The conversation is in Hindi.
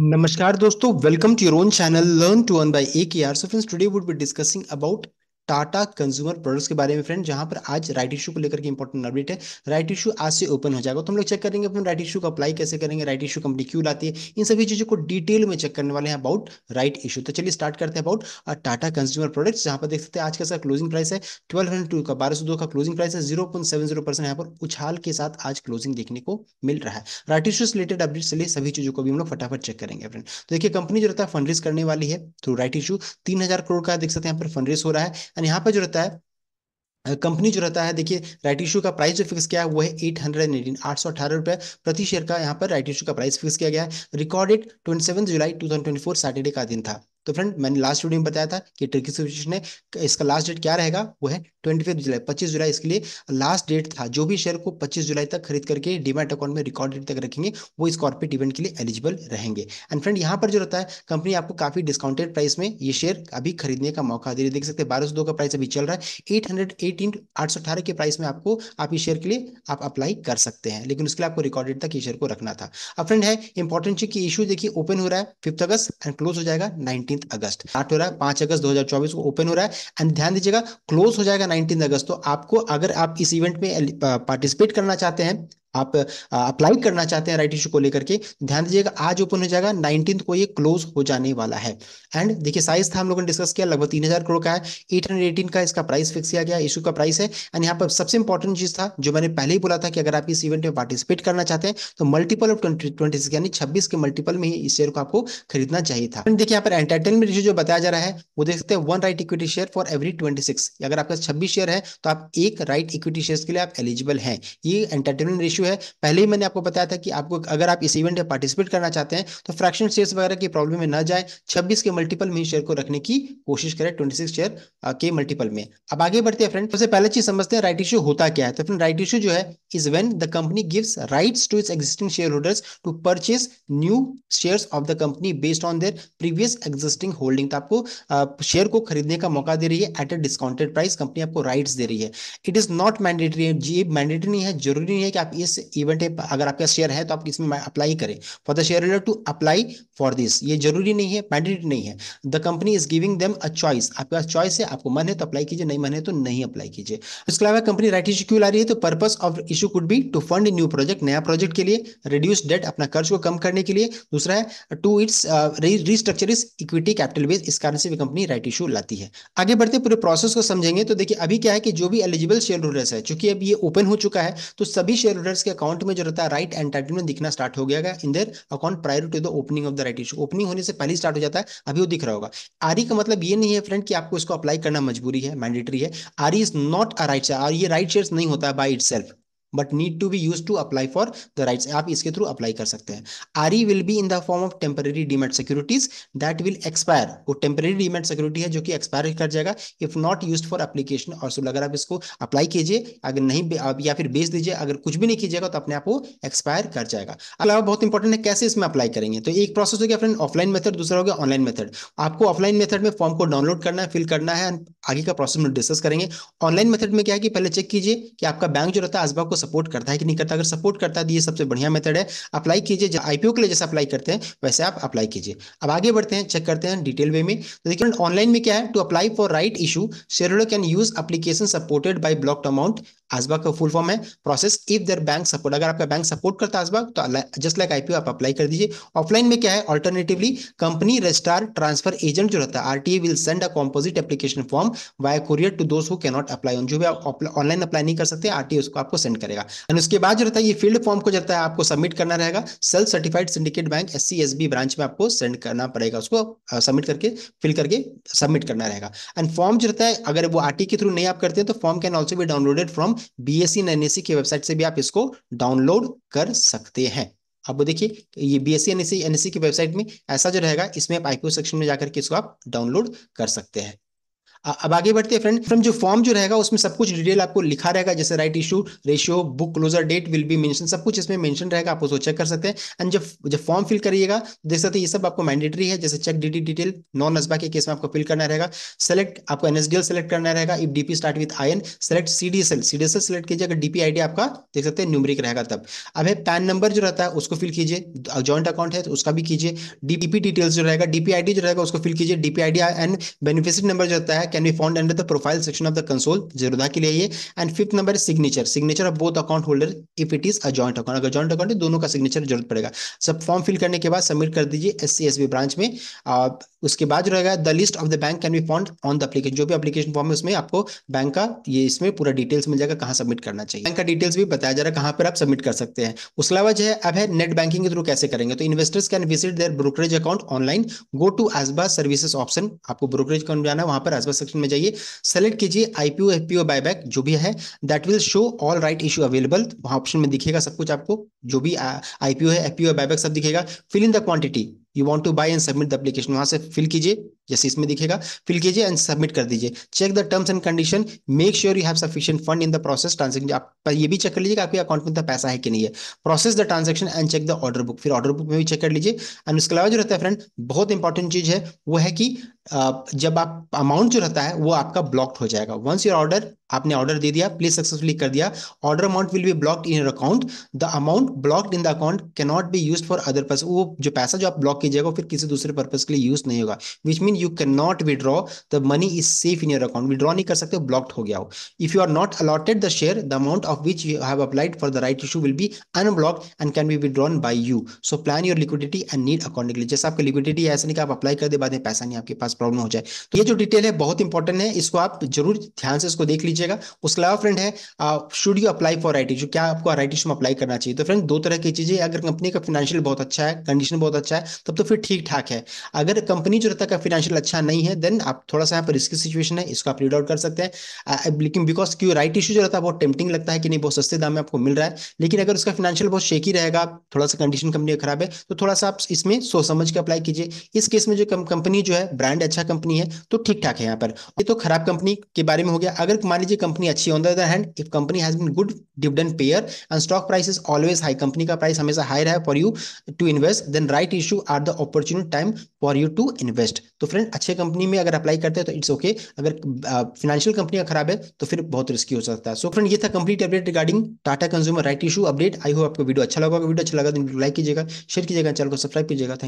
नमस्कार दोस्तों welcome to your own channel learn to earn by A K R so friends today would be discussing about Tata consumer products के बारे में फ्रेंड जहां पर आज राइट इशू को लेकर के इंपॉर्टेंट अपडेट है राइट इशू आज से ओपन हो जाएगा तो हम लोग चेक करेंगे अपन राइट इशू को अप्लाई कैसे करेंगे राइट इशू कंपनी क्यों लाती है इन सभी चीज़ों को डिटेल में चेक करने वाले हैं अबाउट राइट इशू तो चलिए स्टार्ट करते हैं अबाउट टाटा कंज्यूमर प्रोडक्ट जहां पर देख सकते हैं आज का क्लोजिंग प्राइस है ट्वेल्व का बारह का क्लोजिंग प्राइस है जीरो परसेंट यहाँ पर उछाल के साथ आज क्लोजिंग देखने को मिल रहा है राइट इशू से रिलेटेड अपडेट चलिए सभी चीज़ों को भी हम लोग फटाफट चेक करेंगे फ्रेंड तो देखिए कंपनी जो रहता है फंड करने वाली है थ्रू राइट इशू तीन करोड़ का देख सकते हैं यहाँ पर फंड हो रहा है एंड यहाँ पर जो रहता है कंपनी जो रहता है देखिए राइट इशू का प्राइस जो फिक्स किया है वो है एट हंड्रेड एंड एटीन आठ सौ अठारह रुपये प्रति शेयर का यहाँ पर राइट इशू का प्राइस फिक्स किया गया है recorded twenty seven July two thousand twenty four Saturday का दिन था तो फ्रेंड मैंने लास्ट वीडियो में बताया था कि टर्की सिचुएशन है इसका लास्ट डेट क्या रहेगा वो है ट्वेंटी फिफ्थ जुलाई पच्चीस जुलाई इसके लिए लास्ट डेट था जो भी शेयर को पच्चीस जुलाई तक खरीद करके डिमेट अकाउंट में रिकॉर्ड डेट तक रखेंगे वो इस कॉर्पोरेट इवेंट के लिए एलिजिबल रहेंगे एंड फ्रेंड यहाँ पर जो रहता है कंपनी आपको काफी डिस्काउंटेड प्राइस में ये शेयर अभी खरीदने का मौका दे रही देख सकते बारह सौ का प्राइस अभी चल रहा है एट हंड्रेड के प्राइस में आपको आप इस शेयर के लिए आप अप्लाई कर सकते हैं लेकिन उसके लिए आपको रिकॉर्डेड तक ये शेयर को रखना था अब फ्रेंड है इंपॉर्टेंट चीज की इशू देखिए ओपन हो रहा है फिफ्थ अगस्त एंड क्लोज हो जाएगा नाइनटीन नाइनटीन अगस्त स्टार्ट हो रहा है पांच अगस्त 2024 को ओपन हो रहा है एंड ध्यान दीजिएगा क्लोज हो जाएगा नाइनटीन अगस्त तो आपको अगर आप इस इवेंट में पार्टिसिपेट करना चाहते हैं आप अप्लाई करना चाहते हैं राइट इशू को लेकर के ध्यान दीजिएगा आज ओपन हो जाएगा नाइनटीन को ये क्लोज हो जाने वाला है एंड देखिए साइज था हम लोगों ने डिस्कस किया लगभग तीन हजार करोड़ का है एट हंड्रेड एटीन का इसका प्राइस फिक्स किया गया इशू का प्राइस है एंड यहाँ पर सबसे इंपॉर्टेंट चीज था जो मैंने पहले ही बोला था कि अगर आप इस इवेंट में पार्टिसिपेट करना चाहते हैं तो मल्टीपल ऑफ ट्वेंटी यानी छब्बीस के मल्टीपल में ही इस शेयर को आपको खरीदना चाहिए था देखिए यहाँ पर एंटरटेनमेंट इशू जो बताया जा रहा है वो देख सकते हैं one right equity share for every twenty six अगर आपका छब्बीस शेयर है तो आप एक राइट इक्विटी शेयर के लिए आप एलिजिबल है ये एंटरटेनमेंट रेशियो इशू है पहले ही मैंने आपको बताया था कि आपको अगर आप इस इवेंट में पार्टिसिपेट करना चाहते हैं तो फ्रैक्शन शेयर वगैरह की प्रॉब्लम में न जाए छब्बीस के मल्टीपल में शेयर को रखने की कोशिश करें ट्वेंटी शेयर के मल्टीपल में अब आगे बढ़ते हैं फ्रेंड सबसे पहले चीज समझते हैं राइट इशू होता क्या है तो फ्रेंड राइट इशू जो है is when the company gives right to its existing share holders to purchase new share of the company based on their previous existing holding आपको शेयर को खरीदने का मौका दे रही है at a discounted price company आपको राइट्स दे रही है इट इज नॉट मैंडेटरी जी मैंडेटरी नहीं है जरूरी नहीं है कि आप इस दिस इवेंट है अगर आपका शेयर है तो आप इसमें अप्लाई करें for the share holder to apply for this ये जरूरी नहीं है मैंडेटरी नहीं है the company is giving them a choice आपके पास चॉइस है आपको मन है तो अप्लाई कीजिए नहीं मन है तो नहीं अप्लाई कीजिए इसके अलावा कंपनी राइट इशू क्यों ला रही है तो purpose of issue could be to fund new project नया प्रोजेक्ट के लिए रिड्यूस डेट अपना कर्ज को कम करने के लिए दूसरा है to its restructure is equity capital base इस कारण से भी कंपनी राइट इशू लाती है आगे बढ़ते पूरे प्रोसेस को समझेंगे तो देखिए अभी क्या है कि जो भी एलिजिबल शेयर होल्डर्स है चूंकि अब ये ओपन हो चुका है तो सभी शेयर होल्डर्स के अकाउंट में जो रहता है राइट एंटाइटलमेंट दिखना स्टार्ट हो गया in their account prior to the opening of the right issue opening होने से पहले स्टार्ट हो जाता है अभी वो दिख रहा होगा आरी का मतलब ये नहीं है फ्रेंड कि आपको इसको अप्लाई करना मजबूरी है मैंडेटरी है R E is not a right share और ये राइट शेयर नहीं होता है by it but need to be use to apply for the rights आप इसके थ्रू अप्लाई कर सकते हैं R E will be in the form of temporary demat securities that will expire वो टेम्पररी डीमेट सिक्योरिटी है जो कि एक्सपायर कर जाएगा if not use for application और सो अगर आप इसको अप्लाई कीजिए अगर नहीं या फिर बेच दीजिए अगर कुछ भी नहीं कीजिएगा तो अपने आप वो एक्सपायर कर जाएगा अलावा बहुत इंपॉर्टेंट है कैसे इसमें अप्लाई करेंगे तो एक प्रोसेस हो गया फ्रेंड ऑफलाइन मेथड दूसरा हो गया ऑनलाइन मेथड आपको ऑफलाइन मेथड में फॉर्म को डाउनलोड करना है फिल करना है आगे का प्रोसेस में डिस्कस करेंगे ऑनलाइन मेथड में क्या है कि पहले चेक कीजिए कि आपका बैंक जो रहता है असबाब को सपोर्ट करता है कि नहीं करता अगर सपोर्ट करता है तो ये सबसे बढ़िया मेथड है अप्लाई कीजिए आईपीओ के लिए जैसे अप्लाई करते हैं वैसे आप अप्लाई कीजिए अब आगे बढ़ते हैं चेक करते हैं डिटेल वे में तो देखिए ऑनलाइन में क्या है to apply for right issue share holder can use application supported by block amount ASBA का फुल फॉर्म है process if their bank support अगर आपका बैंक सपोर्ट करता है आजबाग तो जस्ट लाइक आईपीओ आप अप्लाई कर दीजिए ऑफलाइन में क्या है alternatively company registrar transfer agent जो रहता है RTA will send a composite application form via courier to दोस्त हु कैनॉट अप्लाई ऑन जो भी आप ऑनलाइन अप्लाई नहीं कर सकते आरटीए उसको आपको सेंड करेगा रहेगा एंड उसके बाद जो रहता है ये फील्ड फॉर्म को जो रहता है आपको सबमिट करना रहेगा self certified syndicate bank S C branch में आपको सेंड करना पड़ेगा उसको सबमिट करके फिल करके सबमिट करना रहेगा एंड फॉर्म जो रहता है अगर वो आर के थ्रू नहीं आप करते हैं तो फॉर्म कैन ऑल्सो भी downloaded from B S C की वेबसाइट से भी आप इसको डाउनलोड कर सकते हैं अब देखिए ये बी एस सी की वेबसाइट में ऐसा जो रहेगा इसमें आप आईपीओ सेक्शन में जाकर के इसको आप डाउनलोड कर सकते हैं अब आगे बढ़ते हैं फ्रेंड फ्रॉम जो फॉर्म जो रहेगा उसमें सब कुछ डिटेल आपको लिखा रहेगा जैसे right issue ratio book closure date will be mention सब कुछ इसमें मेंशन रहेगा आप उसको चेक कर सकते हैं एंड जब जब फॉर्म फिल करिएगा देख सकते हैं ये सब आपको मैंडेटरी है जैसे check DT detail non ASBA के केस में आपको फिल करना रहेगा सेलेक्ट आपको एनएसडीएल सेलेक्ट करना रहेगा if DP start with I select CDSL CDSL select कीजिए अगर डीपी आईडी आपका देख सकते हैं न्यूमरिक रहेगा तब अब है पैन नंबर जो रहता है उसको फिल कीजिए जॉइंट अकाउंट है तो उसका भी कीजिए डीपी डिटेल्स जो रहेगा डीपी आईडी जो रहेगा उसको फिल कीजिए DP ID and beneficiary number जो रहता है can be found under the profile section of the console Zerodha के लिए ये and fifth number signature signature of both account holder if it is a joint account अगर जॉइंट अकाउंट है दोनों का सिग्नेचर जरूरत पड़ेगा सब फॉर्म फिल करने के बाद सबमिट कर दीजिए एस सी ब्रांच में uh, उसके बाद जो रहेगा the list of the bank can be found on the application जो भी एप्लीकेशन फॉर्म है उसमें आपको बैंक का ये इसमें पूरा डिटेल्स मिल जाएगा कहाँ सबमिट करना चाहिए बैंक का डिटेल्स भी बताया जा रहा है कहाँ पर आप सबमिट कर सकते हैं उसके अलावा जो है अब है नेट बैंकिंग के थ्रू कैसे करेंगे तो investors can visit their brokerage account online go to ASBA services option आपको ब्रोकरेज अकाउंट जाना है वहां पर एसबा सेक्शन में जाइए सेलेक्ट कीजिए आईपीओ एफपीओ बायबैक जो भी है that will show all right issue available वहां ऑप्शन में दिखेगा सब कुछ आपको जो भी आईपीओ है एफपीओ बायबैक सब दिखेगा fill in the quantity you want to buy and submit the application वहां से फिल कीजिए जैसे इसमें दिखेगा फिल कीजिए एंड सबमिट कर दीजिए check the terms and condition make sure you have sufficient fund in the process transaction आप ये भी चेक कर लीजिए आपके अकाउंट में पैसा है कि नहीं है process the transaction and check the order book फिर ऑर्डर बुक में भी चेक कर लीजिए एंड उसके अलावा जो रहता है फ्रेंड बहुत इंपॉर्टेंट चीज है वो है कि जब आप अमाउंट जो रहता है वो आपका ब्लॉक्ड हो जाएगा वंस योर ऑर्डर आपने ऑर्डर दे दिया प्लीज सक्सेसफुल कर दिया order amount will be blocked in your account the amount blocked in the account cannot be use for other purpose वो जो पैसा जो आप ब्लॉक कीजिएगा फिर किसी दूसरे पर्पज के लिए यूज नहीं होगा which mean mean you can not withdraw the money is safe in your account withdraw नहीं कर सकते ब्लॉक्ड हो गया हो if you are not allotted the share the amount of which you have applied for the right issue will be unblocked and can be withdrawn by you so plan your liquidity and need accordingly जैसे आपकी लिक्विडिटी ऐसा नहीं कि आप अप्लाई कर दे बाद में पैसा नहीं आपके पास प्रॉब्लम हो जाए तो ये जो डिटेल है बहुत इंपॉर्टेंट है इसको आप जरूर ध्यान से इसको देख लीजिएगा उसके अलावा फ्रेंड है should you apply for right issue क्या आपको राइट इशू में अप्लाई करना चाहिए तो फ्रेंड दो तरह की चीजें अगर कंपनी का फाइनेंशियल बहुत अच्छा है कंडीशन बहुत अच्छा है तब तो फिर ठीक ठाक है अगर कंपनी जो रहता है फाइनेंशियल अच्छा नहीं है देन आप थोड़ा सा यहाँ पर रिस्की सिचुएशन है इसको आप रीड आउट कर सकते हैं लेकिन बिकॉज क्यों राइट इशू जो रहता है बहुत टेम्पटिंग लगता है कि नहीं बहुत सस्ते दाम में आपको मिल रहा है लेकिन अगर उसका फाइनेंशियल बहुत शेकी रहेगा थोड़ा सा कंडीशन कंपनी खराब है तो थोड़ा सा आप इसमें सोच समझ के अप्लाई कीजिए इस केस में जो कंपनी जो है ब्रांड अच्छा कंपनी है तो ठीक ठाक है यहाँ पर ये तो खराब कंपनी के बारे में हो गया अगर मान लीजिए कंपनी अच्छी on the other hand if company has been good dividend payer and stock price is always high company का प्राइस हमेशा हाई रहा for you to invest then right issue are the opportunity time for you to invest तो फ्रेंड अच्छे कंपनी में अगर अप्लाई करते हैं तो इट्स ओके okay, अगर फाइनेंशियल कंपनी का खराब है तो फिर बहुत रिस्की हो सकता है सो फ्रेंड ये था complete update regarding Tata consumer right issue update I hope आपको वीडियो अच्छा लगा वीडियो अच्छा लगा तो लाइक कीजिएगा शेयर कीजिएगा चैनल को सब्सक्राइब कीजिएगा